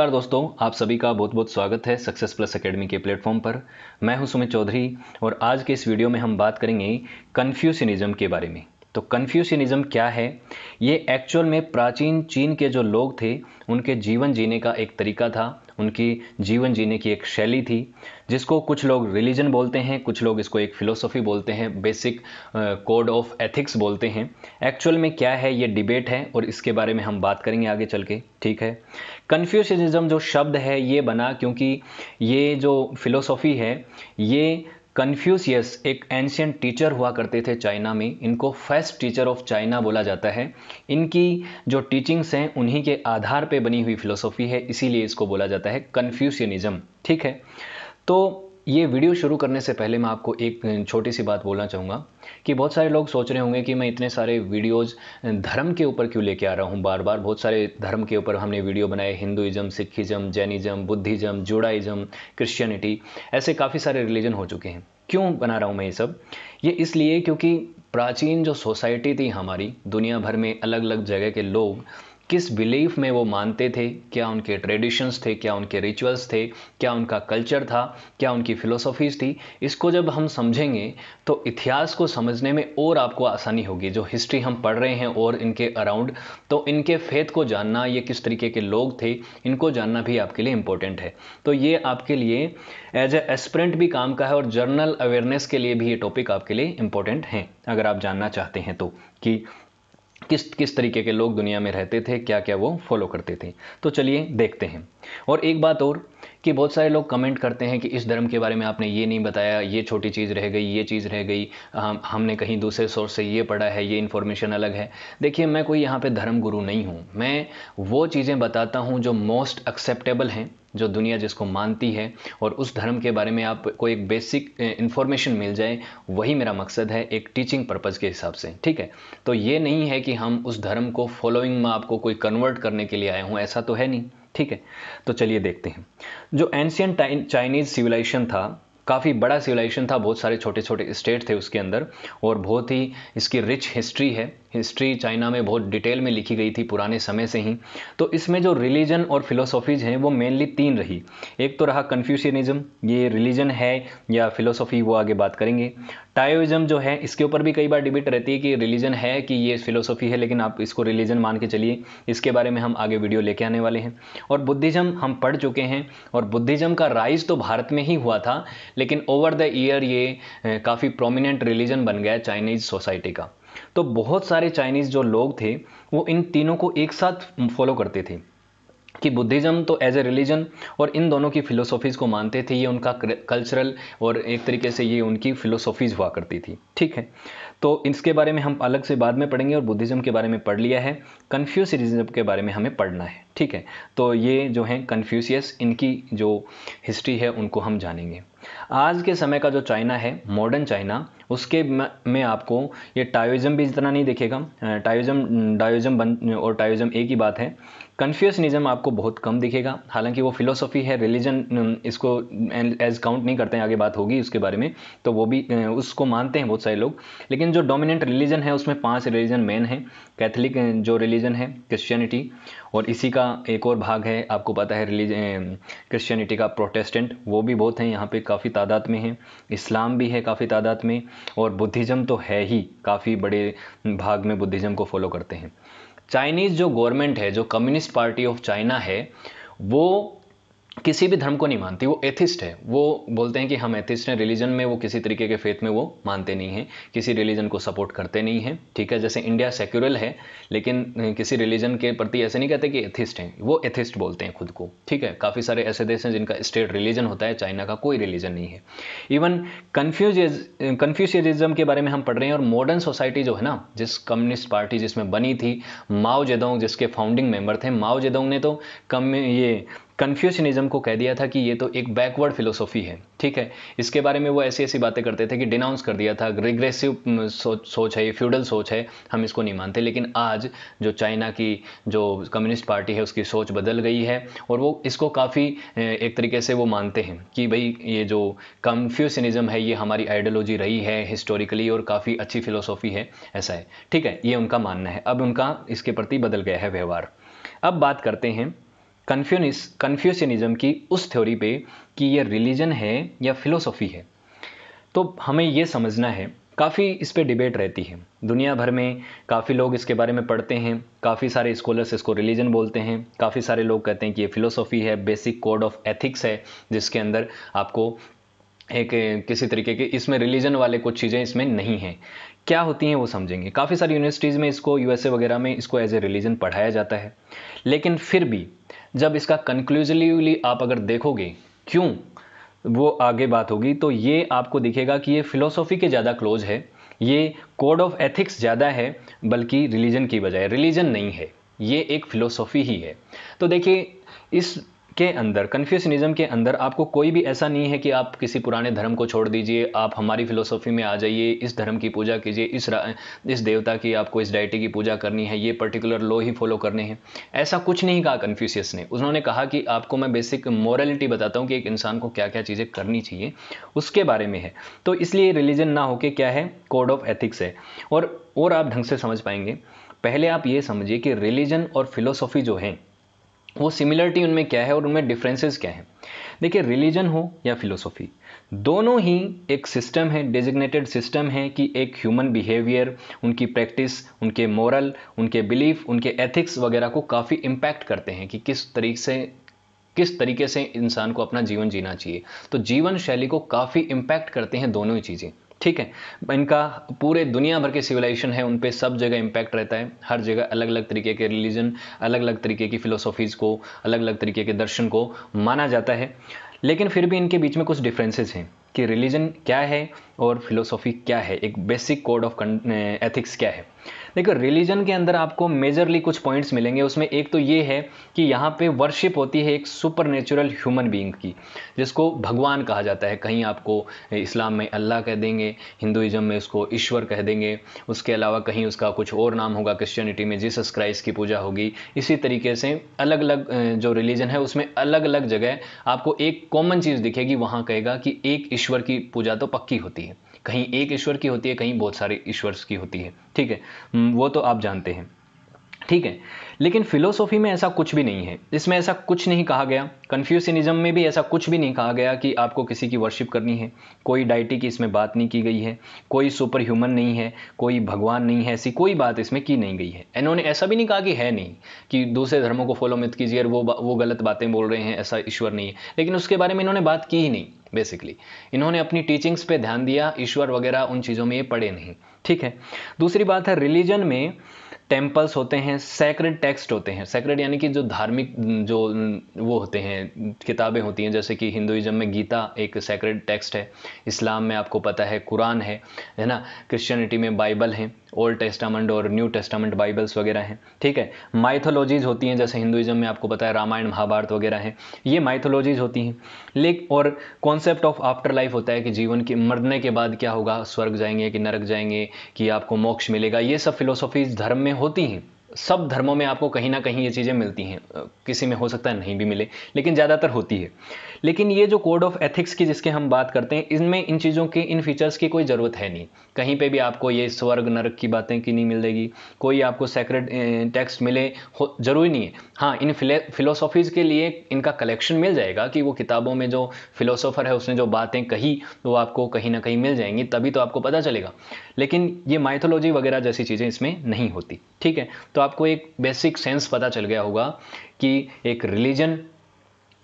नमस्कार दोस्तों आप सभी का बहुत बहुत स्वागत है सक्सेस प्लस एकेडमी के प्लेटफॉर्म पर मैं हूं सुमित चौधरी और आज के इस वीडियो में हम बात करेंगे कन्फ्यूशनिज्म के बारे में तो कन्फ्यूशनिज्म क्या है ये एक्चुअल में प्राचीन चीन के जो लोग थे उनके जीवन जीने का एक तरीका था उनकी जीवन जीने की एक शैली थी जिसको कुछ लोग रिलीजन बोलते हैं कुछ लोग इसको एक फ़िलोसॉफ़ी बोलते हैं बेसिक कोड ऑफ एथिक्स बोलते हैं एक्चुअल में क्या है ये डिबेट है और इसके बारे में हम बात करेंगे आगे चल के ठीक है कन्फ्यूशनिज्म जो शब्द है ये बना क्योंकि ये जो फिलोसॉफ़ी है ये कन्फ्यूसियस एक एंशियंट टीचर हुआ करते थे चाइना में इनको फर्स्ट टीचर ऑफ चाइना बोला जाता है इनकी जो टीचिंग्स हैं उन्हीं के आधार पे बनी हुई फिलोसॉफी है इसीलिए इसको बोला जाता है कन्फ्यूशनिज्म ठीक है तो ये वीडियो शुरू करने से पहले मैं आपको एक छोटी सी बात बोलना चाहूँगा कि बहुत सारे लोग सोच रहे होंगे कि मैं इतने सारे वीडियोस धर्म के ऊपर क्यों लेके आ रहा हूँ बार बार बहुत सारे धर्म के ऊपर हमने वीडियो बनाए Hinduism Sikhism Jainism Buddhism Judaism Christianity ऐसे काफ़ी सारे रिलीजन हो चुके हैं क्यों बना रहा हूँ मैं ये सब ये इसलिए क्योंकि प्राचीन जो सोसाइटी थी हमारी दुनिया भर में अलग अलग जगह के लोग किस बिलीफ में वो मानते थे क्या उनके ट्रेडिशंस थे क्या उनके रिचुअल्स थे क्या उनका कल्चर था क्या उनकी फ़िलोसॉफीज़ थी इसको जब हम समझेंगे तो इतिहास को समझने में और आपको आसानी होगी जो हिस्ट्री हम पढ़ रहे हैं और इनके अराउंड तो इनके फेथ को जानना ये किस तरीके के लोग थे इनको जानना भी आपके लिए इम्पोर्टेंट है तो ये आपके लिए एज ए एस्परेंट भी काम का है और जर्नल अवेयरनेस के लिए भी ये टॉपिक आपके लिए इम्पोर्टेंट हैं अगर आप जानना चाहते हैं तो कि किस किस तरीके के लोग दुनिया में रहते थे क्या क्या वो फॉलो करते थे तो चलिए देखते हैं और एक बात और कि बहुत सारे लोग कमेंट करते हैं कि इस धर्म के बारे में आपने ये नहीं बताया ये छोटी चीज़ रह गई ये चीज़ रह गई हम हमने कहीं दूसरे सोर्स से ये पढ़ा है ये इन्फॉर्मेशन अलग है देखिए मैं कोई यहाँ पे धर्म गुरु नहीं हूँ मैं वो चीज़ें बताता हूँ जो मोस्ट एक्सेप्टेबल हैं जो दुनिया जिसको मानती है और उस धर्म के बारे में आपको एक बेसिक इन्फॉर्मेशन मिल जाए वही मेरा मकसद है एक टीचिंग पर्पज़ के हिसाब से ठीक है तो ये नहीं है कि हम उस धर्म को फॉलोइंग में आपको कोई कन्वर्ट करने के लिए आए हूँ ऐसा तो है नहीं ठीक है तो चलिए देखते हैं जो एंशियन चाइनीज़ सिविलाइजेशन था काफ़ी बड़ा सिविलाइजेशन था बहुत सारे छोटे छोटे स्टेट थे उसके अंदर और बहुत ही इसकी रिच हिस्ट्री है हिस्ट्री चाइना में बहुत डिटेल में लिखी गई थी पुराने समय से ही तो इसमें जो रिलीजन और फिलोसॉफीज हैं वो मेनली तीन रही एक तो रहा कन्फ्यूशियनिज्म ये रिलीजन है या फिलोसॉफी वो आगे बात करेंगे टाइविज़म जो है इसके ऊपर भी कई बार डिबेट रहती है कि रिलीजन है कि ये फिलोसॉफी है लेकिन आप इसको रिलीजन मान के चलिए इसके बारे में हम आगे वीडियो लेके आने वाले हैं और बुद्धिज़्म हम पढ़ चुके हैं और बुद्धिज़्म का राइज तो भारत में ही हुआ था लेकिन ओवर द ईयर ये काफ़ी प्रोमिनेंट रिलीजन बन गया चाइनीज़ सोसाइटी का तो बहुत सारे चाइनीज़ जो लोग थे वो इन तीनों को एक साथ फॉलो करते थे कि बुद्धिज़्म तो एज ए रिलीजन और इन दोनों की फ़िलोसॉफ़ीज़ को मानते थे ये उनका कल्चरल और एक तरीके से ये उनकी फ़िलोसॉफ़ीज़ हुआ करती थी ठीक है तो इसके बारे में हम अलग से बाद में पढ़ेंगे और बुद्धिज़्म के बारे में पढ़ लिया है कन्फ्यूसियनिज्म के बारे में हमें पढ़ना है ठीक है तो ये जो हैं कन्फ्यूसियस इनकी जो हिस्ट्री है उनको हम जानेंगे आज के समय का जो चाइना है मॉडर्न चाइना उसके में आपको ये टायोइज़म भी इतना नहीं दिखेगा टायोइज़म डायोइज़म बन और टायोइज़म एक ही बात है कन्फ्यूशनिज़म आपको बहुत कम दिखेगा हालांकि वो फिलोसॉफी है रिलीजन इसको एज काउंट नहीं करते हैं आगे बात होगी उसके बारे में तो वो भी उसको मानते हैं बहुत सारे लोग लेकिन जो डोमिनेंट रिलीजन है उसमें पाँच रिलीजन मेन हैं कैथलिक जो रिलीजन है क्रिश्चियनिटी और इसी का एक और भाग है आपको पता है रिलीजन क्रिश्चियनिटी का प्रोटेस्टेंट वो भी बहुत हैं यहाँ पे काफ़ी तादाद में हैं इस्लाम भी है काफ़ी तादाद में और बुद्धिज़्म तो है ही काफ़ी बड़े भाग में बुद्धिज़्म को फॉलो करते हैं चाइनीज़ जो गवर्नमेंट है जो कम्युनिस्ट पार्टी ऑफ चाइना है वो किसी भी धर्म को नहीं मानती वो एथिस्ट है वो बोलते हैं कि हम एथिस्ट हैं रिलीजन में वो किसी तरीके के फेथ में वो मानते नहीं हैं किसी रिलीजन को सपोर्ट करते नहीं हैं ठीक है जैसे इंडिया सेक्यूरल है लेकिन किसी रिलीजन के प्रति ऐसे नहीं कहते कि एथिस्ट हैं वो एथिस्ट बोलते हैं खुद को ठीक है काफ़ी सारे ऐसे देश हैं जिनका स्टेट रिलीजन होता है चाइना का कोई रिलीजन नहीं है इवन कन्फ्यूज कन्फ्यूशियनिज्म के बारे में हम पढ़ रहे हैं और मॉडर्न सोसाइटी जो है ना जिस कम्युनिस्ट पार्टी जिसमें बनी थी माओ जेदोंग जिसके फाउंडिंग मेम्बर थे माओ जेदोंग ने तो कम ये कन्फ्यूशनिज्म को कह दिया था कि ये तो एक बैकवर्ड फिलोसॉफी है ठीक है इसके बारे में वो ऐसी ऐसी बातें करते थे कि डिनाउंस कर दिया था रिग्रेसिव सोच सोच है ये फ्यूडल सोच है हम इसको नहीं मानते लेकिन आज जो चाइना की जो कम्युनिस्ट पार्टी है उसकी सोच बदल गई है और वो इसको काफ़ी एक तरीके से वो मानते हैं कि भाई ये जो कन्फ्यूशनिज्म है ये हमारी आइडियोलॉजी रही है हिस्टोरिकली और काफ़ी अच्छी फिलोसॉफी है ऐसा है ठीक है ये उनका मानना है अब उनका इसके प्रति बदल गया है व्यवहार अब बात करते हैं कन्फ्यूनिस कन्फ्यूशनिज़म की उस थ्योरी पे कि ये रिलीजन है या फिलोसॉफी है तो हमें ये समझना है काफ़ी इस पर डिबेट रहती है दुनिया भर में काफ़ी लोग इसके बारे में पढ़ते हैं काफ़ी सारे स्कॉलर्स इसको रिलीजन बोलते हैं काफ़ी सारे लोग कहते हैं कि ये फ़िलोसॉफ़ी है बेसिक कोड ऑफ एथिक्स है जिसके अंदर आपको एक किसी तरीके के इसमें रिलीजन वाले कुछ चीज़ें इसमें नहीं हैं क्या होती हैं वो समझेंगे काफ़ी सारी यूनिवर्सिटीज़ में इसको यूएसए वगैरह में इसको एज ए रिलीजन पढ़ाया जाता है लेकिन फिर भी जब इसका कंक्लूजिवली आप अगर देखोगे क्यों वो आगे बात होगी तो ये आपको दिखेगा कि ये फिलोसॉफी के ज़्यादा क्लोज है ये कोड ऑफ एथिक्स ज़्यादा है बल्कि रिलीजन की बजाय रिलीजन नहीं है ये एक फ़िलोसॉफ़ी ही है तो देखिए इस के अंदर कन्फ्यूशनिज्म के अंदर आपको कोई भी ऐसा नहीं है कि आप किसी पुराने धर्म को छोड़ दीजिए आप हमारी फिलोसॉफी में आ जाइए इस धर्म की पूजा कीजिए इस इस देवता की आपको इस डाइटी की पूजा करनी है ये पर्टिकुलर लॉ ही फॉलो करने हैं ऐसा कुछ नहीं कहा कन्फ्यूशियस ने उन्होंने कहा कि आपको मैं बेसिक मॉरलिटी बताता हूँ कि एक इंसान को क्या क्या चीज़ें करनी चाहिए उसके बारे में है तो इसलिए रिलीजन ना होके क्या है कोड ऑफ एथिक्स है और और आप ढंग से समझ पाएंगे पहले आप ये समझिए कि रिलीजन और फिलोसॉफी जो है वो सिमिलरिटी उनमें क्या है और उनमें डिफरेंसेस क्या हैं देखिए रिलीजन हो या फिलोसॉफी दोनों ही एक सिस्टम है डेजिग्नेटेड सिस्टम है कि एक ह्यूमन बिहेवियर उनकी प्रैक्टिस उनके मॉरल उनके बिलीफ उनके एथिक्स वगैरह को काफ़ी इम्पैक्ट करते हैं कि किस तरीके से किस तरीके से इंसान को अपना जीवन जीना चाहिए तो जीवन शैली को काफ़ी इम्पैक्ट करते हैं दोनों ही चीज़ें ठीक है इनका पूरे दुनिया भर के सिविलाइजेशन है उन पर सब जगह इम्पैक्ट रहता है हर जगह अलग अलग तरीके के रिलीजन अलग अलग तरीके की फ़िलोसॉफीज़ को अलग अलग तरीके के दर्शन को माना जाता है लेकिन फिर भी इनके बीच में कुछ डिफरेंसेस हैं कि रिलीजन क्या है और फिलोसॉफी क्या है एक बेसिक कोड ऑफ एथिक्स क्या है देखो रिलीजन के अंदर आपको मेजरली कुछ पॉइंट्स मिलेंगे उसमें एक तो ये है कि यहाँ पे वर्शिप होती है एक सुपर नेचुरल ह्यूमन बींग की जिसको भगवान कहा जाता है कहीं आपको इस्लाम में अल्लाह कह देंगे हिंदुज़म में उसको ईश्वर कह देंगे उसके अलावा कहीं उसका कुछ और नाम होगा क्रिश्चियनिटी में जीसस क्राइस्ट की पूजा होगी इसी तरीके से अलग अलग जो रिलीजन है उसमें अलग अलग जगह आपको एक कॉमन चीज़ दिखेगी वहाँ कहेगा कि एक ईश्वर की पूजा तो पक्की होती है कहीं एक ईश्वर की होती है कहीं बहुत सारे ईश्वर की होती है ठीक है वो तो आप जानते हैं ठीक है लेकिन फिलोसॉफी में ऐसा कुछ भी नहीं है इसमें ऐसा कुछ नहीं कहा गया कन्फ्यूशनिज्म में भी ऐसा कुछ भी नहीं कहा गया कि आपको किसी की वर्शिप करनी है कोई डाइटी की इसमें बात नहीं की गई है कोई सुपर ह्यूमन नहीं है कोई भगवान नहीं है ऐसी कोई बात इसमें की नहीं गई है इन्होंने ऐसा भी नहीं कहा कि है नहीं कि दूसरे धर्मों को फॉलो मत कीजिए वो वो गलत बातें बोल रहे हैं ऐसा ईश्वर नहीं है लेकिन उसके बारे में इन्होंने बात की ही नहीं बेसिकली इन्होंने अपनी टीचिंग्स पे ध्यान दिया ईश्वर वगैरह उन चीज़ों में ये पढ़े नहीं ठीक है दूसरी बात है रिलीजन में टेम्पल्स होते हैं सैक्रेड टेक्स्ट होते हैं सैक्रेड यानी कि जो धार्मिक जो वो होते हैं किताबें होती हैं जैसे कि हिंदुज़म में गीता एक सैक्रेड टेक्स्ट है इस्लाम में आपको पता है कुरान है है ना क्रिश्चियनिटी में बाइबल है ओल्ड टेस्टामेंट और न्यू टेस्टामेंट बाइबल्स वगैरह हैं ठीक है माइथोलॉजीज़ होती हैं जैसे हिंदुइज्म में आपको बताया रामायण महाभारत वगैरह हैं ये माइथोलॉजीज़ होती हैं लेकिन और कॉन्सेप्ट ऑफ आफ्टर लाइफ होता है कि जीवन के मरने के बाद क्या होगा स्वर्ग जाएंगे कि नरक जाएंगे कि आपको मोक्ष मिलेगा ये सब फिलोसॉफीज़ धर्म में होती हैं सब धर्मों में आपको कहीं ना कहीं ये चीज़ें मिलती हैं किसी में हो सकता है नहीं भी मिले लेकिन ज़्यादातर होती है लेकिन ये जो कोड ऑफ एथिक्स की जिसके हम बात करते हैं इनमें इन चीज़ों की इन फीचर्स की कोई ज़रूरत है नहीं कहीं पे भी आपको ये स्वर्ग नरक की बातें की नहीं मिलेगी कोई आपको सेक्रेट टेक्स्ट मिले ज़रूरी नहीं है हाँ इन फिलोसॉफीज़ के लिए इनका कलेक्शन मिल जाएगा कि वो किताबों में जो फिलोसोफर है उसने जो बातें कही वो आपको कहीं ना कहीं मिल जाएंगी तभी तो आपको पता चलेगा लेकिन ये माइथोलॉजी वगैरह जैसी चीज़ें इसमें नहीं होती ठीक है तो आपको एक बेसिक सेंस पता चल गया होगा कि एक रिलीजन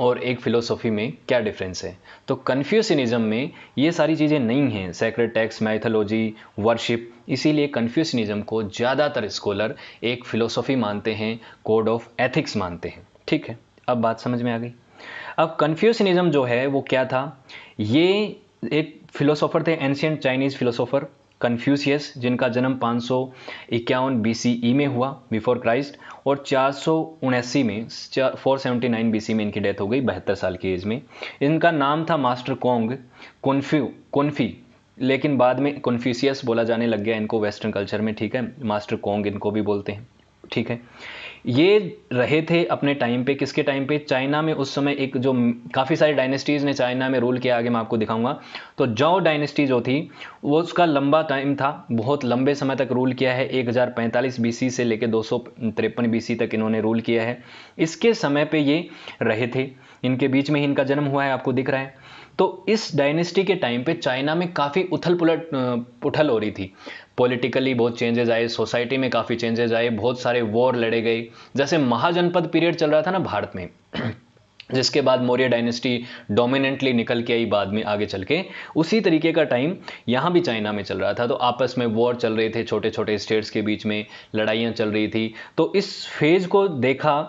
और एक फ़िलोसॉफ़ी में क्या डिफरेंस है तो कन्फ्यूसनिज्म में ये सारी चीज़ें नहीं हैं सेक्रेट टेक्स माइथोलॉजी वर्शिप इसीलिए कन्फ्यूसनिज्म को ज़्यादातर स्कॉलर एक फ़िलोसॉफ़ी मानते हैं कोड ऑफ एथिक्स मानते हैं ठीक है अब बात समझ में आ गई अब कन्फ्यूसनिज्म जो है वो क्या था ये एक फ़िलोसोफ़र थे एंशियंट चाइनीज़ फ़िलोसोफ़र कन्फ्यूसियस जिनका जन्म पाँच सौ इक्यावन बी e में हुआ बिफोर क्राइस्ट और चार सौ में फोर सेवेंटी नाइन बी में इनकी डेथ हो गई बहत्तर साल की एज में इनका नाम था मास्टर कोंग कन्फ्यू कन्फी लेकिन बाद में कन्फ्यूसियस बोला जाने लग गया इनको वेस्टर्न कल्चर में ठीक है मास्टर कोंग इनको भी बोलते हैं ठीक है ये रहे थे अपने टाइम पे किसके टाइम पे चाइना में उस समय एक जो काफ़ी सारी डायनेस्टीज़ ने चाइना में रूल किया आगे मैं आपको दिखाऊंगा तो जौ डायनेस्टी जो थी वो उसका लंबा टाइम था बहुत लंबे समय तक रूल किया है एक हज़ार से लेकर दो सौ तक इन्होंने रूल किया है इसके समय पर ये रहे थे इनके बीच में ही इनका जन्म हुआ है आपको दिख रहा है तो इस डायनेस्टी के टाइम पे चाइना में काफ़ी उथल पुलट उथल हो रही थी पॉलिटिकली बहुत चेंजेस आए सोसाइटी में काफ़ी चेंजेस आए बहुत सारे वॉर लड़े गए जैसे महाजनपद पीरियड चल रहा था ना भारत में जिसके बाद मौर्य डायनेस्टी डोमिनेंटली निकल के आई बाद में आगे चल के उसी तरीके का टाइम यहाँ भी चाइना में चल रहा था तो आपस में वॉर चल रहे थे छोटे छोटे स्टेट्स के बीच में लड़ाइयाँ चल रही थी तो इस फेज़ को देखा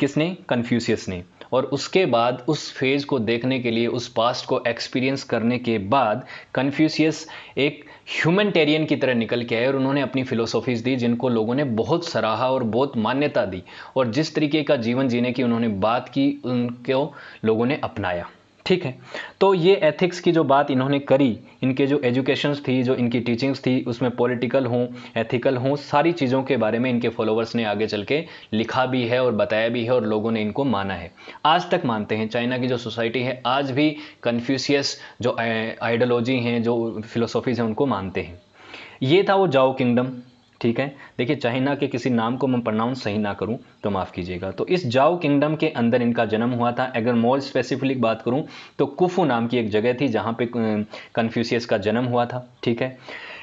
किसने कन्फ्यूशियस ने और उसके बाद उस फेज़ को देखने के लिए उस पास्ट को एक्सपीरियंस करने के बाद कन्फ्यूशियस एक ह्यूमन टेरियन की तरह निकल के आए और उन्होंने अपनी फिलोसॉफीज दी जिनको लोगों ने बहुत सराहा और बहुत मान्यता दी और जिस तरीके का जीवन जीने की उन्होंने बात की उनको लोगों ने अपनाया ठीक है तो ये एथिक्स की जो बात इन्होंने करी इनके जो एजुकेशंस थी जो इनकी टीचिंग्स थी उसमें पॉलिटिकल हों एथिकल हों सारी चीज़ों के बारे में इनके फॉलोअर्स ने आगे चल के लिखा भी है और बताया भी है और लोगों ने इनको माना है आज तक मानते हैं चाइना की जो सोसाइटी है आज भी कन्फ्यूशियस जो आइडियोलॉजी हैं जो फिलोसॉफीज़ हैं उनको मानते हैं ये था वो जाओ किंगडम ठीक है देखिए चाइना के किसी नाम को मैं प्रनाउंस सही ना करूं तो माफ़ कीजिएगा तो इस जाओ किंगडम के अंदर इनका जन्म हुआ था अगर मॉल स्पेसिफिक बात करूं तो कुफू नाम की एक जगह थी जहां पे कन्फ्यूशियस का जन्म हुआ था ठीक है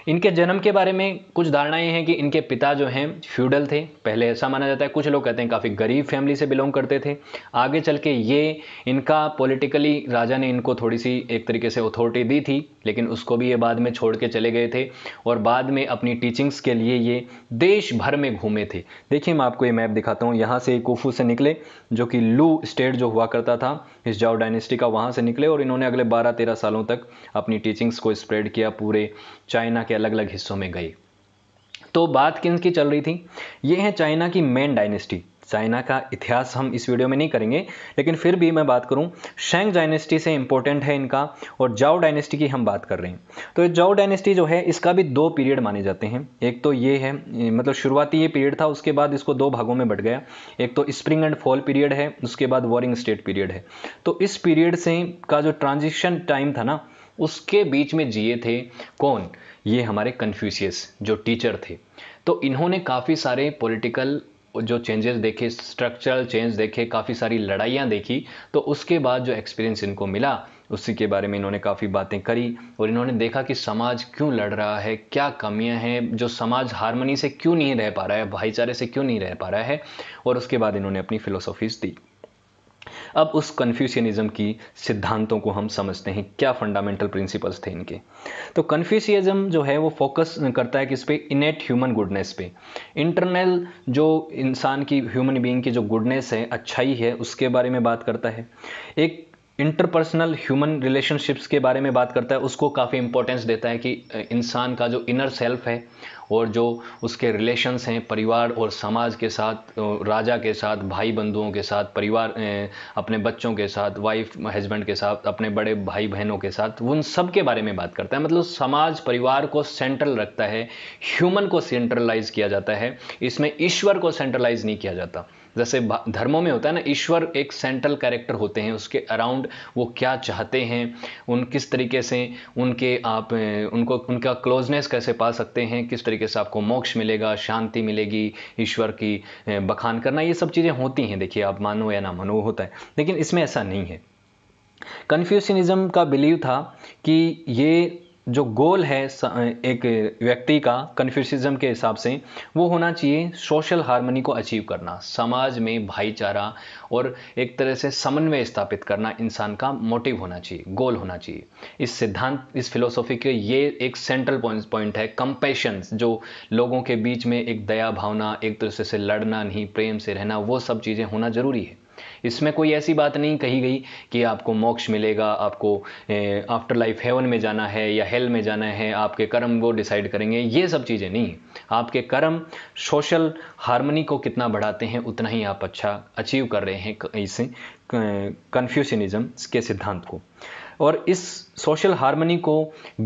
इनके जन्म के बारे में कुछ धारणाएं हैं कि इनके पिता जो हैं फ्यूडल थे पहले ऐसा माना जाता है कुछ लोग कहते हैं काफ़ी गरीब फैमिली से बिलोंग करते थे आगे चल के ये इनका पॉलिटिकली राजा ने इनको थोड़ी सी एक तरीके से अथॉरिटी दी थी लेकिन उसको भी ये बाद में छोड़ के चले गए थे और बाद में अपनी टीचिंग्स के लिए ये देश भर में घूमे थे देखिए मैं आपको ये मैप दिखाता हूँ यहाँ से कोफू से निकले जो कि लू स्टेट जो हुआ करता था इस जाओ डायनेस्टी का वहाँ से निकले और इन्होंने अगले बारह तेरह सालों तक अपनी टीचिंग्स को स्प्रेड किया पूरे चाइना के अलग अलग हिस्सों में गई तो बात किन की चल रही थी ये है चाइना की मेन डायनेस्टी चाइना का इतिहास हम इस वीडियो में नहीं करेंगे लेकिन फिर भी मैं बात करूं शेंग डायनेस्टी से इंपॉर्टेंट है इनका और जाओ डायनेस्टी की हम बात कर रहे हैं तो जाओ डायनेस्टी जो है इसका भी दो पीरियड माने जाते हैं एक तो ये है मतलब शुरुआती ये पीरियड था उसके बाद इसको दो भागों में बट गया एक तो स्प्रिंग एंड फॉल पीरियड है उसके बाद वॉरिंग स्टेट पीरियड है तो इस पीरियड से का जो ट्रांजिशन टाइम था ना उसके बीच में जिए थे कौन ये हमारे कन्फ्यूशियस जो टीचर थे तो इन्होंने काफ़ी सारे पॉलिटिकल जो चेंजेस देखे स्ट्रक्चरल चेंज देखे काफ़ी सारी लड़ाइयाँ देखी तो उसके बाद जो एक्सपीरियंस इनको मिला उसी के बारे में इन्होंने काफ़ी बातें करी और इन्होंने देखा कि समाज क्यों लड़ रहा है क्या कमियां हैं जो समाज हारमोनी से क्यों नहीं रह पा रहा है भाईचारे से क्यों नहीं रह पा रहा है और उसके बाद इन्होंने अपनी फ़िलोसॉफीज़ दी अब उस कन्फ्यूशियनिज्म की सिद्धांतों को हम समझते हैं क्या फंडामेंटल प्रिंसिपल्स थे इनके तो कन्फ्यूशियजम जो है वो फोकस करता है किस पे इनेट ह्यूमन गुडनेस पे इंटरनल जो इंसान की ह्यूमन बीइंग की जो गुडनेस है अच्छाई है उसके बारे में बात करता है एक इंटरपर्सनल ह्यूमन रिलेशनशिप्स के बारे में बात करता है उसको काफ़ी इंपॉर्टेंस देता है कि इंसान का जो इनर सेल्फ है और जो उसके रिलेशंस हैं परिवार और समाज के साथ राजा के साथ भाई बंधुओं के साथ परिवार अपने बच्चों के साथ वाइफ हस्बैंड के साथ अपने बड़े भाई बहनों के साथ उन सब के बारे में बात करता है मतलब समाज परिवार को सेंट्रल रखता है ह्यूमन को सेंट्रलाइज किया जाता है इसमें ईश्वर को सेंट्रलाइज नहीं किया जाता जैसे धर्मों में होता है ना ईश्वर एक सेंट्रल कैरेक्टर होते हैं उसके अराउंड वो क्या चाहते हैं उन किस तरीके से उनके आप उनको उनका क्लोजनेस कैसे पा सकते हैं किस तरीके से आपको मोक्ष मिलेगा शांति मिलेगी ईश्वर की बखान करना ये सब चीज़ें होती हैं देखिए आप मानो या ना मानो होता है लेकिन इसमें ऐसा नहीं है कन्फ्यूशनिज़म का बिलीव था कि ये जो गोल है एक व्यक्ति का कन्फ्यूशिज्म के हिसाब से वो होना चाहिए सोशल हारमोनी को अचीव करना समाज में भाईचारा और एक तरह से समन्वय स्थापित करना इंसान का मोटिव होना चाहिए गोल होना चाहिए इस सिद्धांत इस फिलोसॉफी के ये एक सेंट्रल पॉइंट है कंपेशन जो लोगों के बीच में एक दया भावना एक दूसरे से लड़ना नहीं प्रेम से रहना वो सब चीज़ें होना ज़रूरी है इसमें कोई ऐसी बात नहीं कही गई कि आपको मोक्ष मिलेगा आपको आफ्टर लाइफ हेवन में जाना है या हेल में जाना है आपके कर्म वो डिसाइड करेंगे ये सब चीज़ें नहीं आपके कर्म सोशल हारमोनी को कितना बढ़ाते हैं उतना ही आप अच्छा अचीव कर रहे हैं इस कन्फ्यूशनिज्म के सिद्धांत को और इस सोशल हारमोनी को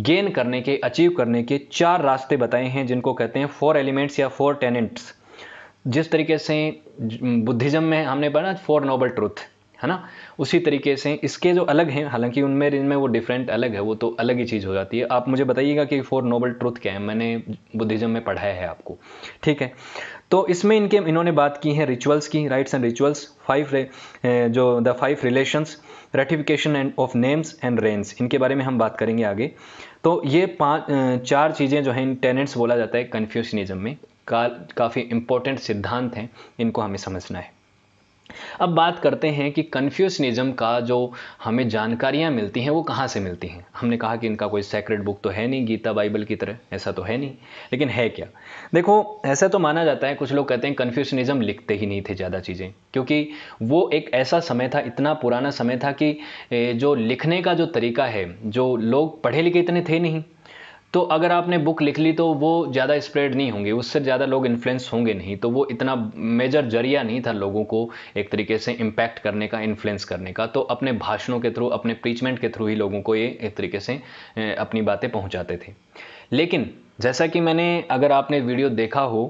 गेन करने के अचीव करने के चार रास्ते बताए हैं जिनको कहते हैं फोर एलिमेंट्स या फोर टेनेंट्स जिस तरीके से बुद्धिज़्म में हमने पढ़ा फोर नोबल ट्रूथ है ना उसी तरीके से इसके जो अलग हैं हालांकि उनमें इनमें वो डिफरेंट अलग है वो तो अलग ही चीज़ हो जाती है आप मुझे बताइएगा कि फोर नोबल ट्रूथ क्या है मैंने बुद्धिज़्म में पढ़ाया है आपको ठीक है तो इसमें इनके इन्होंने बात की है रिचुअल्स की राइट्स एंड रिचुअल्स फाइव जो the five relations rectification and of names and रेंस इनके बारे में हम बात करेंगे आगे तो ये पाँच चार चीज़ें जो हैं इन टेनेंट्स बोला जाता है कन्फ्यूशनिज्म में का काफ़ी इम्पोर्टेंट सिद्धांत हैं इनको हमें समझना है अब बात करते हैं कि कन्फ्यूशनिज्म का जो हमें जानकारियाँ मिलती हैं वो कहाँ से मिलती हैं हमने कहा कि इनका कोई सेक्रेट बुक तो है नहीं गीता बाइबल की तरह ऐसा तो है नहीं लेकिन है क्या देखो ऐसा तो माना जाता है कुछ लोग कहते हैं कन्फ्यूशनिज्म लिखते ही नहीं थे ज़्यादा चीज़ें क्योंकि वो एक ऐसा समय था इतना पुराना समय था कि जो लिखने का जो तरीका है जो लोग पढ़े लिखे इतने थे नहीं तो अगर आपने बुक लिख ली तो वो ज़्यादा स्प्रेड नहीं होंगे उससे ज़्यादा लोग इन्फ्लुएंस होंगे नहीं तो वो इतना मेजर जरिया नहीं था लोगों को एक तरीके से इम्पैक्ट करने का इन्फ्लुएंस करने का तो अपने भाषणों के थ्रू अपने प्रीचमेंट के थ्रू ही लोगों को ये एक तरीके से अपनी बातें पहुँचाते थे लेकिन जैसा कि मैंने अगर आपने वीडियो देखा हो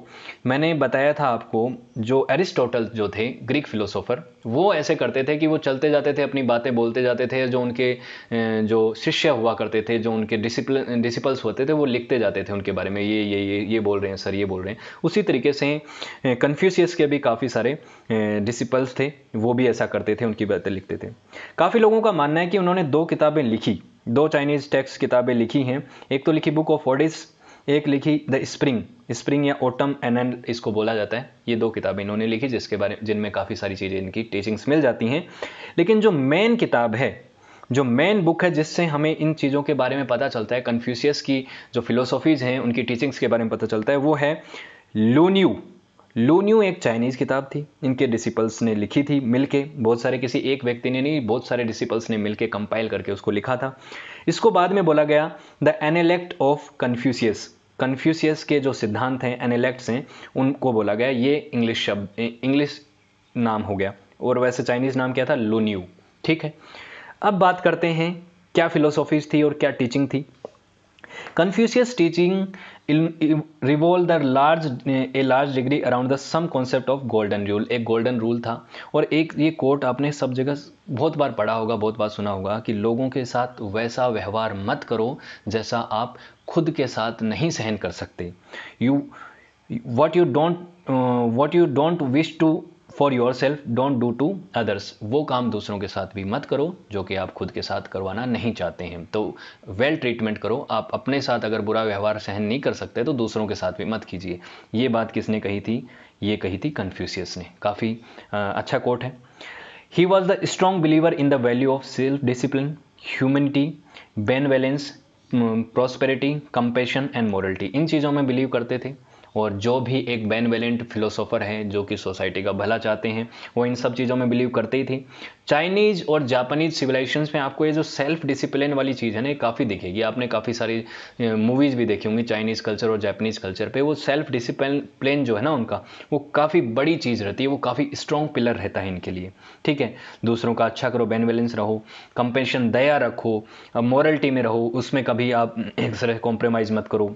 मैंने बताया था आपको जो एरिस्टोटल जो थे ग्रीक फिलोसोफर वो ऐसे करते थे कि वो चलते जाते थे अपनी बातें बोलते जाते थे जो उनके जो शिष्य हुआ करते थे जो उनके डिसिप्ल डिसिपल्स होते थे वो लिखते जाते थे उनके बारे में ये ये ये ये बोल रहे हैं सर ये बोल रहे हैं उसी तरीके से कन्फ्यूशियस के भी काफ़ी सारे डिसिपल्स थे वो भी ऐसा करते थे उनकी बातें लिखते थे काफ़ी लोगों का मानना है कि उन्होंने दो किताबें लिखी दो चाइनीज़ टेक्स्ट किताबें लिखी हैं एक तो लिखी बुक ऑफ ऑडिस एक लिखी द स्प्रिंग स्प्रिंग या ओटम एन एंड इसको बोला जाता है ये दो किताबें इन्होंने लिखी जिसके बारे जिनमें काफ़ी सारी चीज़ें इनकी टीचिंग्स मिल जाती हैं लेकिन जो मेन किताब है जो मेन बुक है जिससे हमें इन चीज़ों के बारे में पता चलता है कन्फ्यूशियस की जो फिलोसॉफीज हैं उनकी टीचिंग्स के बारे में पता चलता है वो है लोन्यू लोन्यू एक चाइनीज़ किताब थी इनके डिसिपल्स ने लिखी थी मिलके बहुत सारे किसी एक व्यक्ति ने नहीं बहुत सारे डिसिपल्स ने मिलके कंपाइल करके उसको लिखा था इसको बाद में बोला गया the Analect of Confucius Confucius के जो सिद्धांत हैं एनेलेक्ट्स हैं उनको बोला गया ये इंग्लिश शब्द इंग्लिश नाम हो गया और वैसे चाइनीज़ नाम क्या था लुन्यू ठीक है अब बात करते हैं क्या फिलोसॉफीज थी और क्या टीचिंग थी Confucius teaching revolved the large a large degree around the some concept of golden rule एक गोल्डन रूल था और एक ये कोर्ट आपने सब जगह बहुत बार पढ़ा होगा बहुत बार सुना होगा कि लोगों के साथ वैसा व्यवहार मत करो जैसा आप खुद के साथ नहीं सहन कर सकते you what you don't what you don't wish to for yourself don't do to others वो काम दूसरों के साथ भी मत करो जो कि आप खुद के साथ करवाना नहीं चाहते हैं तो वेल well ट्रीटमेंट करो आप अपने साथ अगर बुरा व्यवहार सहन नहीं कर सकते तो दूसरों के साथ भी मत कीजिए ये बात किसने कही थी ये कही थी कन्फ्यूशियस ने काफ़ी अच्छा कोट है he was the strong believer in the value of self discipline humanity बेन balance prosperity compassion and morality इन चीज़ों में बिलीव करते थे और जो भी एक बैन वेलेंट फिलोसोफर हैं जो कि सोसाइटी का भला चाहते हैं वो इन सब चीज़ों में बिलीव करते ही थे चाइनीज़ और जापानीज सिविलाइजेशन में आपको ये जो सेल्फ डिसिप्लिन वाली चीज़ है ना ये काफ़ी दिखेगी आपने काफ़ी सारी मूवीज़ भी देखी होंगी चाइनीज़ कल्चर और जापानीज़ कल्चर पर वो सेल्फ डिसिप्लिन प्लेन जो है ना उनका वो काफ़ी बड़ी चीज़ रहती है वो काफ़ी स्ट्रॉन्ग पिलर रहता है इनके लिए ठीक है दूसरों का अच्छा करो बैन वेलेंस रहो कंपेशन दया रखो मॉरलिटी में रहो उसमें कभी आप एक तरह कॉम्प्रोमाइज़ मत करो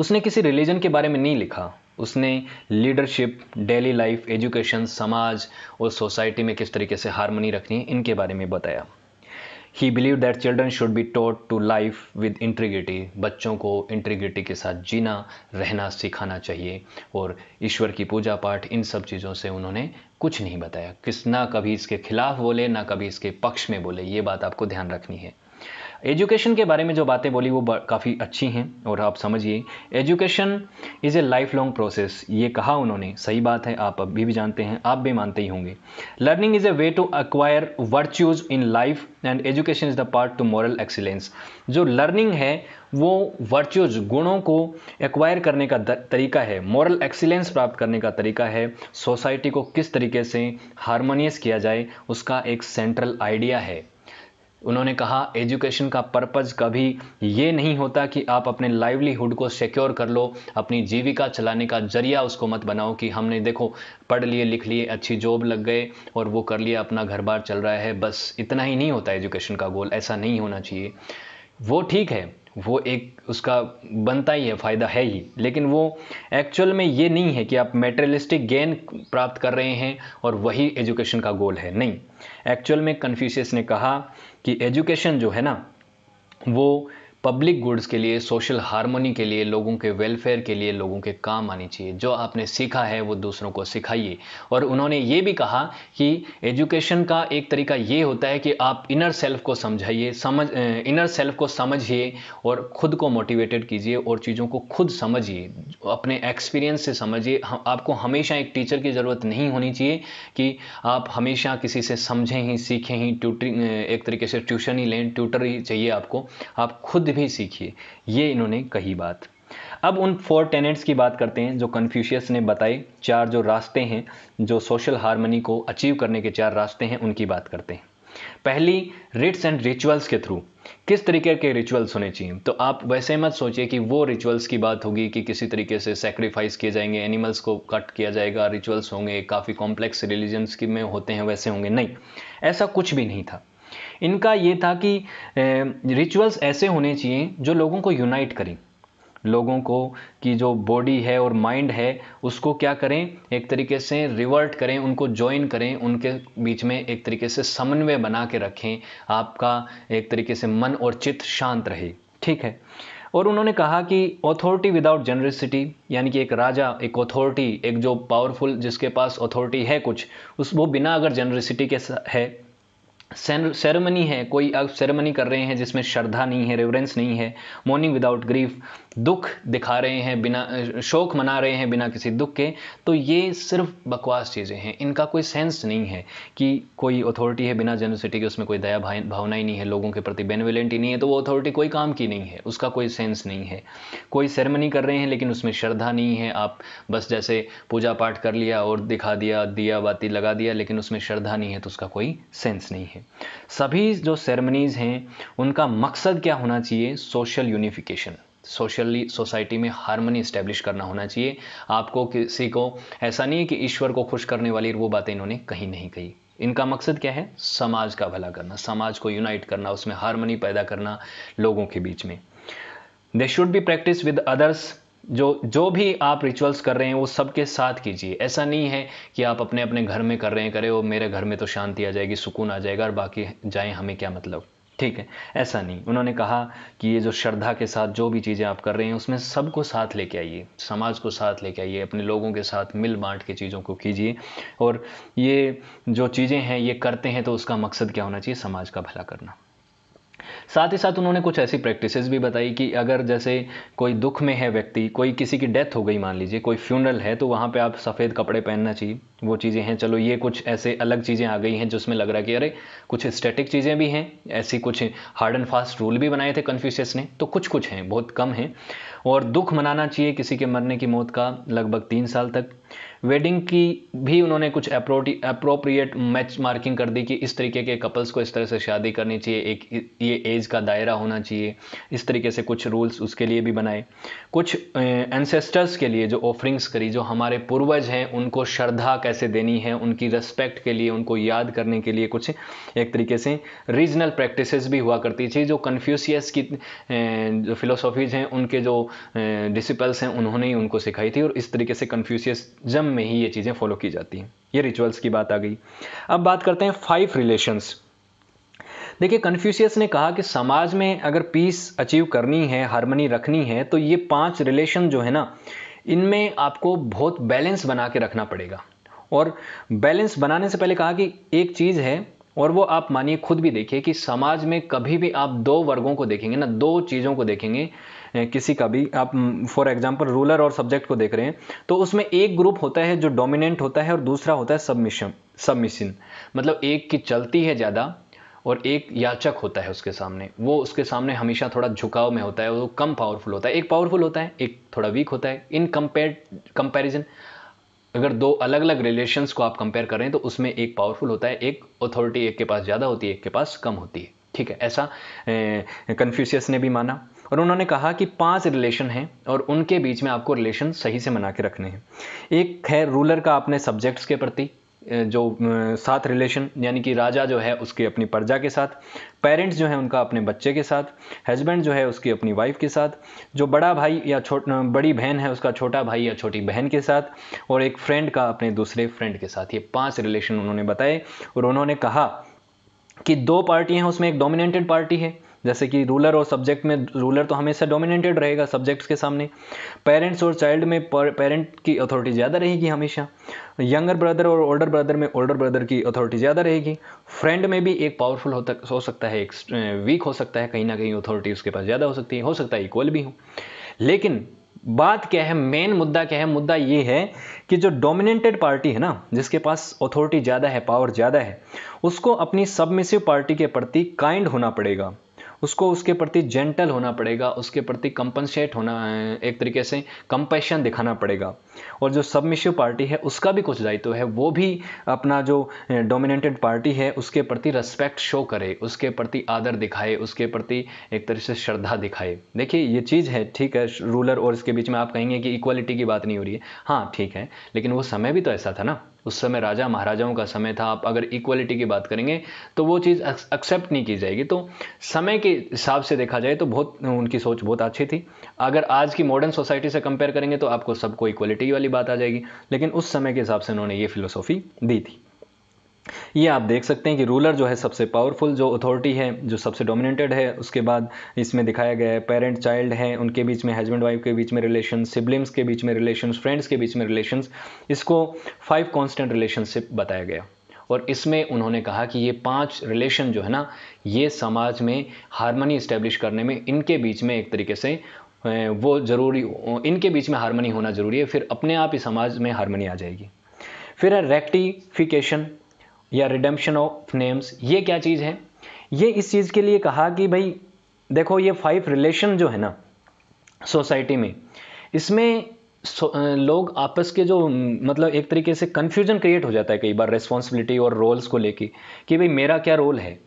उसने किसी रिलीजन के बारे में नहीं लिखा उसने लीडरशिप डेली लाइफ एजुकेशन समाज और सोसाइटी में किस तरीके से हारमोनी रखनी है इनके बारे में बताया he believe that children should be taught to life with integrity बच्चों को इंट्रीग्रिटी के साथ जीना रहना सिखाना चाहिए और ईश्वर की पूजा पाठ इन सब चीज़ों से उन्होंने कुछ नहीं बताया किस ना कभी इसके खिलाफ बोले ना कभी इसके पक्ष में बोले ये बात आपको ध्यान रखनी है एजुकेशन के बारे में जो बातें बोली वो बा, काफ़ी अच्छी हैं और आप समझिए education is a lifelong process ये कहा उन्होंने सही बात है आप अभी भी जानते हैं आप भी मानते ही होंगे learning is a way to acquire virtues in life and education is the part to moral excellence जो लर्निंग है वो वर्च्यूज गुणों को एक्वायर करने का तरीका है मॉरल एक्सीलेंस प्राप्त करने का तरीका है सोसाइटी को किस तरीके से हारमोनियस किया जाए उसका एक सेंट्रल आइडिया है उन्होंने कहा एजुकेशन का पर्पज़ कभी ये नहीं होता कि आप अपने लाइवलीहुड को सिक्योर कर लो अपनी जीविका चलाने का जरिया उसको मत बनाओ कि हमने देखो पढ़ लिए लिख लिए अच्छी जॉब लग गए और वो कर लिया अपना घर बार चल रहा है बस इतना ही नहीं होता एजुकेशन का गोल ऐसा नहीं होना चाहिए वो ठीक है वो एक उसका बनता ही है फ़ायदा है ही लेकिन वो एक्चुअल में ये नहीं है कि आप मेटेरियलिस्टिक गेन प्राप्त कर रहे हैं और वही एजुकेशन का गोल है नहीं एक्चुअल में कन्फ्यूशियस ने कहा कि एजुकेशन जो है ना वो पब्लिक गुड्स के लिए सोशल हारमोनी के लिए लोगों के वेलफेयर के लिए लोगों के काम आनी चाहिए जो आपने सीखा है वो दूसरों को सिखाइए और उन्होंने ये भी कहा कि एजुकेशन का एक तरीका ये होता है कि आप इनर सेल्फ को समझाइए समझ इनर सेल्फ को समझिए और खुद को मोटिवेटेड कीजिए और चीज़ों को खुद समझिए अपने एक्सपीरियंस से समझिए आपको हमेशा एक टीचर की ज़रूरत नहीं होनी चाहिए कि आप हमेशा किसी से समझें ही सीखें ही ट्यूटरिंग एक तरीके से ट्यूशन ही लें ट्यूटर ही चाहिए आपको आप खुद खुद भी सीखिए ये इन्होंने कही बात अब उन फोर टेनेंट्स की बात करते हैं जो कन्फ्यूशियस ने बताए चार जो रास्ते हैं जो सोशल हारमोनी को अचीव करने के चार रास्ते हैं उनकी बात करते हैं पहली रिट्स एंड रिचुअल्स के थ्रू किस तरीके के रिचुअल्स होने चाहिए तो आप वैसे मत सोचिए कि वो रिचुअल्स की बात होगी कि किसी तरीके से सेक्रीफाइस किए जाएंगे एनिमल्स को कट किया जाएगा रिचुअल्स होंगे काफ़ी कॉम्प्लेक्स रिलीजन्स की में होते हैं वैसे होंगे नहीं ऐसा कुछ भी नहीं था इनका ये था कि रिचुअल्स ऐसे होने चाहिए जो लोगों को यूनाइट करें लोगों को कि जो बॉडी है और माइंड है उसको क्या करें एक तरीके से रिवर्ट करें उनको ज्वाइन करें उनके बीच में एक तरीके से समन्वय बना के रखें आपका एक तरीके से मन और चित्त शांत रहे ठीक है और उन्होंने कहा कि अथॉरिटी विदाउट जनरसिटी यानी कि एक राजा एक अथॉरिटी एक जो पावरफुल जिसके पास अथॉरिटी है कुछ उस वो बिना अगर जनरसिटी के है सेरेमनी है कोई अब सेरेमनी कर रहे हैं जिसमें श्रद्धा नहीं है रेवरेंस नहीं है मॉर्निंग विदाउट ग्रीफ दुख दिखा रहे हैं बिना शोक मना रहे हैं बिना किसी दुख के तो ये सिर्फ बकवास चीज़ें हैं इनका कोई सेंस नहीं है कि कोई अथॉरिटी है बिना जनोसिटी के उसमें कोई दया भावना ही नहीं है लोगों के प्रति बेनविलेंट ही नहीं है तो वो अथॉरिटी कोई काम की नहीं है उसका कोई सेंस नहीं है कोई सेरेमनी कर रहे हैं लेकिन उसमें श्रद्धा नहीं है आप बस जैसे पूजा पाठ कर लिया और दिखा दिया दिया बाती लगा दिया लेकिन उसमें श्रद्धा नहीं है तो उसका कोई सेंस नहीं है सभी जो सेरेमनीज़ हैं उनका मकसद क्या होना चाहिए सोशल यूनिफिकेशन सोशली सोसाइटी में हारमोनी इस्टेब्लिश करना होना चाहिए आपको किसी को ऐसा नहीं है कि ईश्वर को खुश करने वाली वो बातें इन्होंने कहीं नहीं कही इनका मकसद क्या है समाज का भला करना समाज को यूनाइट करना उसमें हारमोनी पैदा करना लोगों के बीच में they should be practice with others जो जो भी आप रिचुअल्स कर रहे हैं वो सबके साथ कीजिए ऐसा नहीं है कि आप अपने अपने घर में कर रहे हैं करें वो मेरे घर में तो शांति आ जाएगी सुकून आ जाएगा और बाकी जाएं हमें क्या मतलब ठीक है ऐसा नहीं उन्होंने कहा कि ये जो श्रद्धा के साथ जो भी चीज़ें आप कर रहे हैं उसमें सबको साथ लेके आइए समाज को साथ लेके आइए अपने लोगों के साथ मिल बांट के चीज़ों को कीजिए और ये जो चीज़ें हैं ये करते हैं तो उसका मकसद क्या होना चाहिए समाज का भला करना साथ ही साथ उन्होंने कुछ ऐसी प्रैक्टिसेस भी बताई कि अगर जैसे कोई दुख में है व्यक्ति कोई किसी की डेथ हो गई मान लीजिए कोई फ्यूनरल है तो वहाँ पे आप सफ़ेद कपड़े पहनना चाहिए वो चीज़ें हैं चलो ये कुछ ऐसे अलग चीज़ें आ गई हैं जिसमें लग रहा है कि अरे कुछ स्टैटिक चीज़ें भी हैं ऐसी कुछ हार्ड एंड फास्ट रूल भी बनाए थे कन्फ्यूशियस ने तो कुछ कुछ हैं बहुत कम हैं और दुख मनाना चाहिए किसी के मरने की मौत का लगभग तीन साल तक वेडिंग की भी उन्होंने कुछ अप्रोप्रिएट मैच मार्किंग कर दी कि इस तरीके के कपल्स को इस तरह से शादी करनी चाहिए एक ये एज का दायरा होना चाहिए इस तरीके से कुछ रूल्स उसके लिए भी बनाए कुछ एनसेस्टर्स के लिए जो ऑफरिंग्स करी जो हमारे पूर्वज हैं उनको श्रद्धा कैसे देनी है उनकी रेस्पेक्ट के लिए उनको याद करने के लिए कुछ एक तरीके से रीजनल प्रैक्टिस भी हुआ करती थी जो कन्फ्यूसियस की जो फिलोसॉफीज हैं उनके जो डिसिपल्स हैं उन्होंने ही उनको सिखाई थी और इस तरीके से कन्फ्यूसियस जम में ही ये चीज़ें फॉलो की जाती हैं ये रिचुअल्स की बात आ गई अब बात करते हैं फाइव रिलेशंस देखिए कन्फ्यूशियस ने कहा कि समाज में अगर पीस अचीव करनी है हारमनी रखनी है तो ये पांच रिलेशन जो है ना इनमें आपको बहुत बैलेंस बना के रखना पड़ेगा और बैलेंस बनाने से पहले कहा कि एक चीज़ है और वो आप मानिए खुद भी देखिए कि समाज में कभी भी आप दो वर्गों को देखेंगे ना दो चीज़ों को देखेंगे किसी का भी आप फॉर एग्जाम्पल रूलर और सब्जेक्ट को देख रहे हैं तो उसमें एक ग्रुप होता है जो डोमिनेंट होता है और दूसरा होता है सबमिशन सबमिशन मतलब एक की चलती है ज़्यादा और एक याचक होता है उसके सामने वो उसके सामने हमेशा थोड़ा झुकाव में होता है वो कम पावरफुल होता है एक पावरफुल होता है एक थोड़ा वीक होता है इन कंपेयर कंपैरिजन अगर दो अलग अलग रिलेशंस को आप कंपेयर कर रहे हैं तो उसमें एक पावरफुल होता है एक अथॉरिटी एक के पास ज़्यादा होती है एक के पास कम होती है ठीक है ऐसा कन्फ्यूशियस ने भी माना और उन्होंने कहा कि पांच रिलेशन हैं और उनके बीच में आपको रिलेशन सही से बना के रखने हैं एक है रूलर का अपने सब्जेक्ट्स के प्रति जो साथ रिलेशन यानी कि राजा जो है उसकी अपनी प्रजा के साथ पेरेंट्स जो है उनका अपने बच्चे के साथ हस्बैंड जो है उसकी अपनी वाइफ के साथ जो बड़ा भाई या छोट बड़ी बहन है उसका छोटा भाई या छोटी बहन के साथ और एक फ्रेंड का अपने दूसरे फ्रेंड के साथ ये पांच रिलेशन उन्होंने बताए और उन्होंने कहा कि दो पार्टी हैं उसमें एक डोमिनेटेड पार्टी है जैसे कि रूलर और सब्जेक्ट में रूलर तो हमेशा डोमिनेटेड रहेगा सब्जेक्ट्स के सामने पेरेंट्स और चाइल्ड में पेरेंट की अथॉरिटी ज़्यादा रहेगी हमेशा यंगर ब्रदर और ओल्डर ब्रदर में ओल्डर ब्रदर की अथॉरिटी ज़्यादा रहेगी फ्रेंड में भी एक पावरफुल होता हो सकता है एक वीक हो सकता है कहीं ना कहीं अथॉरिटी उसके पास ज़्यादा हो सकती है हो सकता है इक्वल भी हो लेकिन बात क्या है मेन मुद्दा क्या है मुद्दा ये है कि जो डोमिनेटेड पार्टी है ना जिसके पास अथॉरिटी ज़्यादा है पावर ज़्यादा है उसको अपनी सबमिसिव पार्टी के प्रति काइंड होना पड़ेगा उसको उसके प्रति जेंटल होना पड़ेगा उसके प्रति कंपनसेट होना एक तरीके से कंपेशन दिखाना पड़ेगा और जो सबमिशिव पार्टी है उसका भी कुछ दायित्व तो है वो भी अपना जो डोमिनेटेड पार्टी है उसके प्रति रेस्पेक्ट शो करे उसके प्रति आदर दिखाए उसके प्रति एक तरह से श्रद्धा दिखाए देखिए ये चीज़ है ठीक है रूलर और इसके बीच में आप कहेंगे कि इक्वालिटी की बात नहीं हो रही है हाँ ठीक है लेकिन वो समय भी तो ऐसा था ना उस समय राजा महाराजाओं का समय था आप अगर इक्वलिटी की बात करेंगे तो वो चीज़ एक्सेप्ट नहीं की जाएगी तो समय के हिसाब से देखा जाए तो बहुत उनकी सोच बहुत अच्छी थी अगर आज की मॉडर्न सोसाइटी से कंपेयर करेंगे तो आपको सबको इक्वलिटी वाली बात आ जाएगी लेकिन उस समय के हिसाब से उन्होंने ये फिलोसॉफी दी थी ये आप देख सकते हैं कि रूलर जो है सबसे पावरफुल जो अथॉरिटी है जो सबसे डोमिनेटेड है उसके बाद इसमें दिखाया गया है पेरेंट चाइल्ड हैं उनके बीच में हस्बैंड वाइफ के बीच में रिलेशन सिबलिंग्स के बीच में रिलेशन फ्रेंड्स के बीच में रिलेशन इसको फाइव कॉन्स्टेंट रिलेशनशिप बताया गया और इसमें उन्होंने कहा कि ये पांच रिलेशन जो है ना ये समाज में हारमोनी इस्टेब्लिश करने में इनके बीच में एक तरीके से वो ज़रूरी इनके बीच में हारमोनी होना ज़रूरी है फिर अपने आप ही समाज में हारमोनी आ जाएगी फिर है रेक्टिफिकेशन या रिडम्पशन ऑफ नेम्स ये क्या चीज़ है ये इस चीज़ के लिए कहा कि भाई देखो ये फाइव रिलेशन जो है ना सोसाइटी में इसमें लोग आपस के जो मतलब एक तरीके से कन्फ्यूजन क्रिएट हो जाता है कई बार रेस्पॉन्सिबिलिटी और रोल्स को लेके कि भाई मेरा क्या रोल है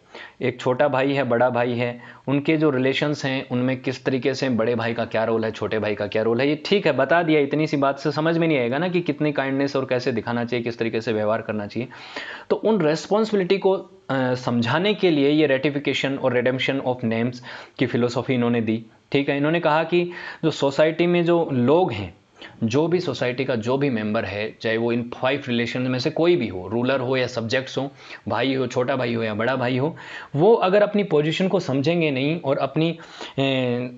एक छोटा भाई है बड़ा भाई है उनके जो रिलेशंस हैं उनमें किस तरीके से बड़े भाई का क्या रोल है छोटे भाई का क्या रोल है ये ठीक है बता दिया इतनी सी बात से समझ में नहीं आएगा ना कि कितनी काइंडनेस और कैसे दिखाना चाहिए किस तरीके से व्यवहार करना चाहिए तो उन रेस्पॉन्सिबिलिटी को समझाने के लिए ये रेटिफिकेशन और रिडेम्पशन ऑफ नेम्स की फ़िलोसॉफी इन्होंने दी ठीक है इन्होंने कहा कि जो सोसाइटी में जो लोग हैं जो भी सोसाइटी का जो भी मेंबर है चाहे वो इन फाइव रिलेशन में से कोई भी हो रूलर हो या सब्जेक्ट्स हो भाई हो छोटा भाई हो या बड़ा भाई हो वो अगर अपनी पोजीशन को समझेंगे नहीं और अपनी ए,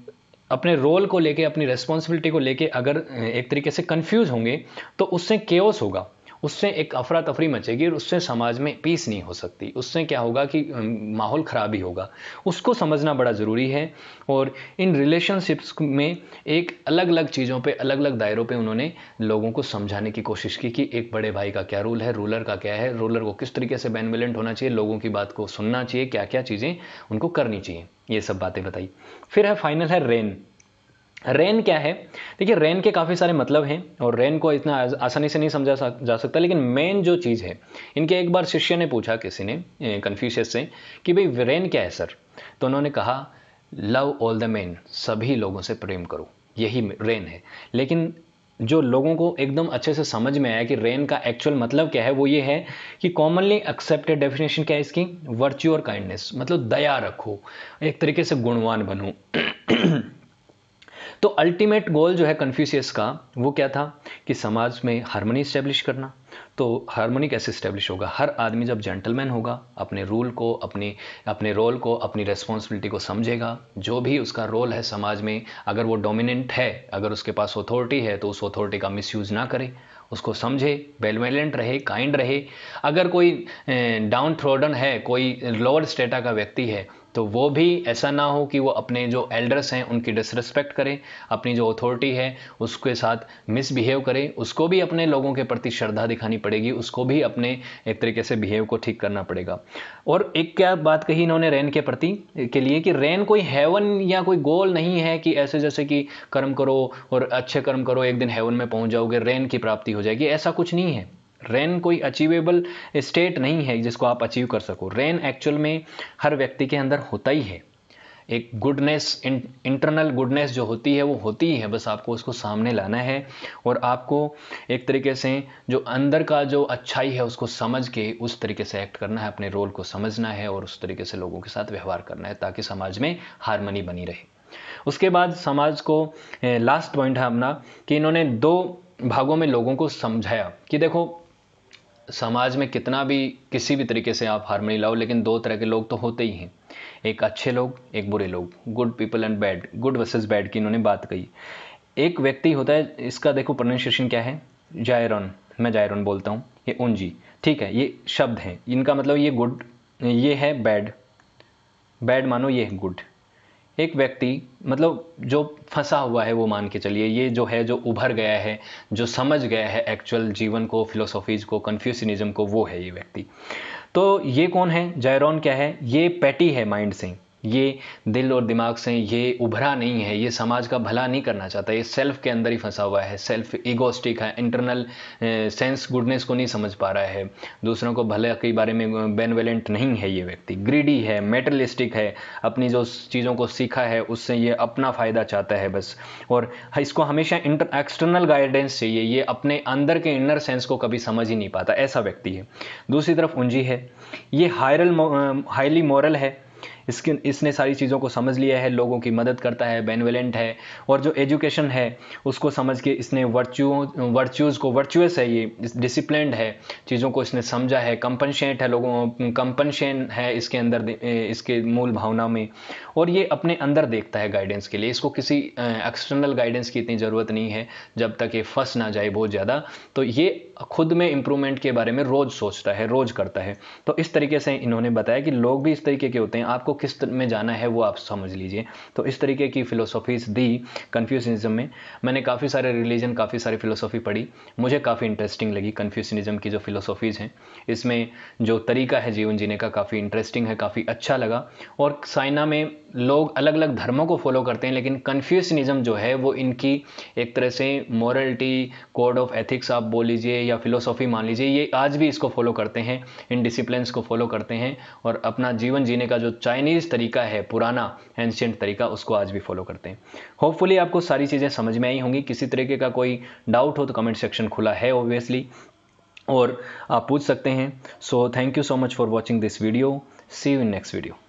अपने रोल को लेके अपनी रेस्पॉन्सिबिलिटी को लेके अगर एक तरीके से कंफ्यूज होंगे तो उससे केओस होगा उससे एक अफरा तफरी मचेगी और उससे समाज में पीस नहीं हो सकती उससे क्या होगा कि माहौल ख़राब ही होगा उसको समझना बड़ा ज़रूरी है और इन रिलेशनशिप्स में एक अलग अलग चीज़ों पे अलग अलग दायरों पे उन्होंने लोगों को समझाने की कोशिश की कि एक बड़े भाई का क्या रोल है रूलर का क्या है रूलर को किस तरीके से बेनविलेंट होना चाहिए लोगों की बात को सुनना चाहिए क्या क्या चीज़ें उनको करनी चाहिए ये सब बातें बताई फिर है फाइनल है रेन रेन क्या है देखिए रेन के काफ़ी सारे मतलब हैं और रेन को इतना आसानी से नहीं समझा जा सकता लेकिन मेन जो चीज़ है इनके एक बार शिष्य ने पूछा किसी ने कन्फ्यूशियस से कि भाई रेन क्या है सर तो उन्होंने कहा लव ऑल द मेन सभी लोगों से प्रेम करो यही रेन है लेकिन जो लोगों को एकदम अच्छे से समझ में आया कि रेन का एक्चुअल मतलब क्या है वो ये है कि कॉमनली एक्सेप्टेड डेफिनेशन क्या है इसकी वर्च्यू और काइंडनेस मतलब दया रखो एक तरीके से गुणवान बनो तो अल्टीमेट गोल जो है कन्फ्यूशियस का वो क्या था कि समाज में हारमोनी इस्टेब्लिश करना तो हारमोनी कैसे इस्टेब्लिश होगा हर आदमी जब जेंटलमैन होगा अपने रूल को अपनी अपने रोल को अपनी रेस्पॉन्सिबिलिटी को समझेगा जो भी उसका रोल है समाज में अगर वो डोमिनेंट है अगर उसके पास अथॉरिटी है तो उस अथॉरिटी का मिसयूज ना करे उसको समझे बेलवेलेंट रहे काइंड रहे अगर कोई डाउन थ्रोडन है कोई लोअर स्टेटा का व्यक्ति है तो वो भी ऐसा ना हो कि वो अपने जो एल्डर्स हैं उनकी डिसरिस्पेक्ट करें अपनी जो अथॉरिटी है उसके साथ मिसबिहेव करें उसको भी अपने लोगों के प्रति श्रद्धा दिखानी पड़ेगी उसको भी अपने एक तरीके से बिहेव को ठीक करना पड़ेगा और एक क्या बात कही इन्होंने रैन के प्रति के लिए कि रैन कोई हेवन या कोई गोल नहीं है कि ऐसे जैसे कि कर्म करो और अच्छे कर्म करो एक दिन हेवन में पहुंच जाओगे रैन की प्राप्ति हो जाएगी ऐसा कुछ नहीं है रेन कोई अचीवेबल स्टेट नहीं है जिसको आप अचीव कर सको रेन एक्चुअल में हर व्यक्ति के अंदर होता ही है एक गुडनेस इंटरनल गुडनेस जो होती है वो होती ही है बस आपको उसको सामने लाना है और आपको एक तरीके से जो अंदर का जो अच्छाई है उसको समझ के उस तरीके से एक्ट करना है अपने रोल को समझना है और उस तरीके से लोगों के साथ व्यवहार करना है ताकि समाज में हारमोनी बनी रहे उसके बाद समाज को लास्ट पॉइंट है अपना कि इन्होंने दो भागों में लोगों को समझाया कि देखो समाज में कितना भी किसी भी तरीके से आप हारमोनी लाओ लेकिन दो तरह के लोग तो होते ही हैं एक अच्छे लोग एक बुरे लोग good people and bad good versus bad की इन्होंने बात कही एक व्यक्ति होता है इसका देखो प्रोनाउंसिएशन क्या है जायरन मैं जायरन बोलता हूँ ये ऊंजी ठीक है ये शब्द हैं इनका मतलब ये गुड ये है बैड बैड मानो ये है गुड एक व्यक्ति मतलब जो फंसा हुआ है वो मान के चलिए ये जो है जो उभर गया है जो समझ गया है एक्चुअल जीवन को फिलोसॉफीज को कन्फ्यूशनिज्म को वो है ये व्यक्ति तो ये कौन है जयरॉन क्या है ये पैटी है माइंड सिंह ये दिल और दिमाग से ये उभरा नहीं है ये समाज का भला नहीं करना चाहता ये सेल्फ के अंदर ही फंसा हुआ है सेल्फ इगोस्टिक है इंटरनल सेंस गुडनेस को नहीं समझ पा रहा है दूसरों को भले के बारे में बेनवेलेंट नहीं है ये व्यक्ति ग्रीडी है मेटलिस्टिक है अपनी जो चीज़ों को सीखा है उससे ये अपना फ़ायदा चाहता है बस और इसको हमेशा इंटर एक्सटर्नल गाइडेंस चाहिए ये अपने अंदर के इनर सेंस को कभी समझ ही नहीं पाता ऐसा व्यक्ति है दूसरी तरफ उंजी है ये हायरल हाईली मॉरल है इसके इसने सारी चीज़ों को समझ लिया है लोगों की मदद करता है बेनवेलेंट है और जो एजुकेशन है उसको समझ के इसने वर्चू वर्चूज़ को वर्चुअस है ये डिसिप्लिन है चीज़ों को इसने समझा है कंपनशेंट है लोगों कंपनशेन है इसके अंदर इसके मूल भावना में और ये अपने अंदर देखता है गाइडेंस के लिए इसको किसी एक्सटर्नल गाइडेंस की इतनी ज़रूरत नहीं है जब तक ये फंस ना जाए बहुत ज़्यादा तो ये खुद में इंप्रूवमेंट के बारे में रोज़ सोचता है रोज़ करता है तो इस तरीके से इन्होंने बताया कि लोग भी इस तरीके के होते हैं आपको किस में जाना है वो आप समझ लीजिए तो इस तरीके की फ़िलोसॉफीज़ दी कन्फ्यूशनिज्म में मैंने काफ़ी सारे रिलीजन काफ़ी सारी फ़िलोसॉफ़ी पढ़ी मुझे काफ़ी इंटरेस्टिंग लगी कन्फ्यूशनिज्म की जो फ़िलोसॉफ़ीज़ हैं इसमें जो तरीका है जीवन जीने का काफ़ी इंटरेस्टिंग है काफ़ी अच्छा लगा और साइना में लोग अलग अलग धर्मों को फॉलो करते हैं लेकिन कन्फ्यूशनिज्म जो है वो इनकी एक तरह से मॉरलिटी कोड ऑफ एथिक्स आप बोल लीजिए या फिलोसॉफी मान लीजिए ये आज भी इसको फॉलो करते हैं इन डिसिप्लिन को फॉलो करते हैं और अपना जीवन जीने का जो चाइना चाइनीज़ तरीका है पुराना एंशियंट तरीका उसको आज भी फॉलो करते हैं होपफुली आपको सारी चीज़ें समझ में आई होंगी किसी तरीके का कोई डाउट हो तो कमेंट सेक्शन खुला है ऑब्वियसली और आप पूछ सकते हैं so thank you so much for watching this video see you in next video